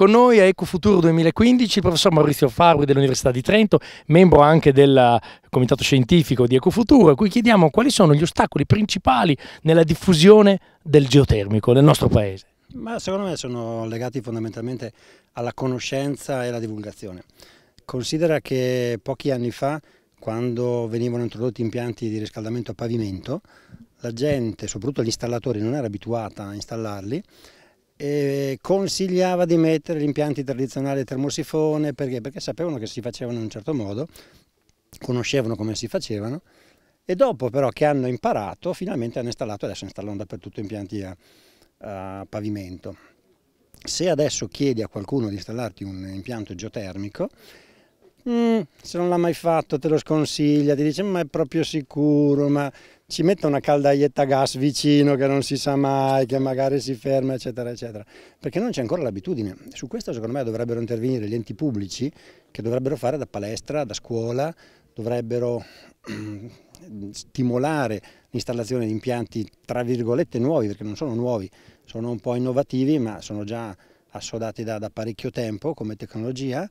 Con noi a Ecofuturo 2015 il professor Maurizio Farui dell'Università di Trento, membro anche del comitato scientifico di Ecofuturo, a cui chiediamo quali sono gli ostacoli principali nella diffusione del geotermico nel nostro paese. Ma secondo me sono legati fondamentalmente alla conoscenza e alla divulgazione. Considera che pochi anni fa, quando venivano introdotti impianti di riscaldamento a pavimento, la gente, soprattutto gli installatori, non era abituata a installarli consigliava di mettere gli impianti tradizionali termosifone perché? perché sapevano che si facevano in un certo modo, conoscevano come si facevano e dopo però che hanno imparato finalmente hanno installato, adesso installano dappertutto impianti a, a pavimento. Se adesso chiedi a qualcuno di installarti un impianto geotermico Mm, se non l'ha mai fatto te lo sconsiglia, ti dice ma è proprio sicuro, ma ci metta una caldaietta a gas vicino che non si sa mai, che magari si ferma, eccetera, eccetera. Perché non c'è ancora l'abitudine. Su questo secondo me dovrebbero intervenire gli enti pubblici che dovrebbero fare da palestra, da scuola, dovrebbero mm, stimolare l'installazione di impianti tra virgolette nuovi, perché non sono nuovi, sono un po' innovativi ma sono già assodati da, da parecchio tempo come tecnologia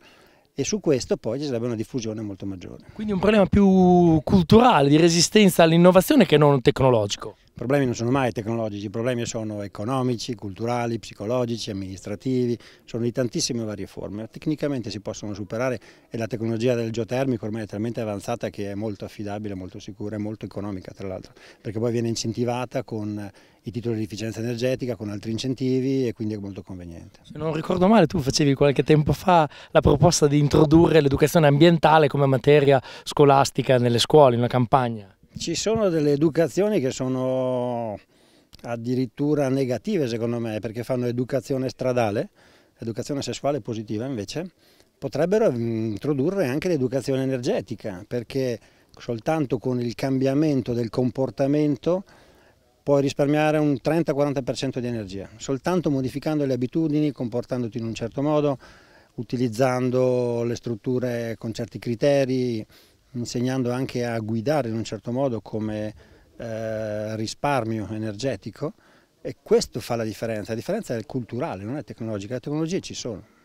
e su questo poi ci sarebbe una diffusione molto maggiore. Quindi un problema più culturale, di resistenza all'innovazione che non tecnologico. I problemi non sono mai tecnologici, i problemi sono economici, culturali, psicologici, amministrativi, sono di tantissime varie forme. Tecnicamente si possono superare e la tecnologia del geotermico ormai è talmente avanzata che è molto affidabile, molto sicura e molto economica tra l'altro, perché poi viene incentivata con i titoli di efficienza energetica, con altri incentivi e quindi è molto conveniente. Se non ricordo male tu facevi qualche tempo fa la proposta di introdurre l'educazione ambientale come materia scolastica nelle scuole, in una campagna. Ci sono delle educazioni che sono addirittura negative secondo me perché fanno educazione stradale, educazione sessuale positiva invece, potrebbero mm, introdurre anche l'educazione energetica perché soltanto con il cambiamento del comportamento puoi risparmiare un 30-40% di energia, soltanto modificando le abitudini, comportandoti in un certo modo, utilizzando le strutture con certi criteri, insegnando anche a guidare in un certo modo come eh, risparmio energetico e questo fa la differenza, la differenza è culturale, non è tecnologica, le tecnologie ci sono.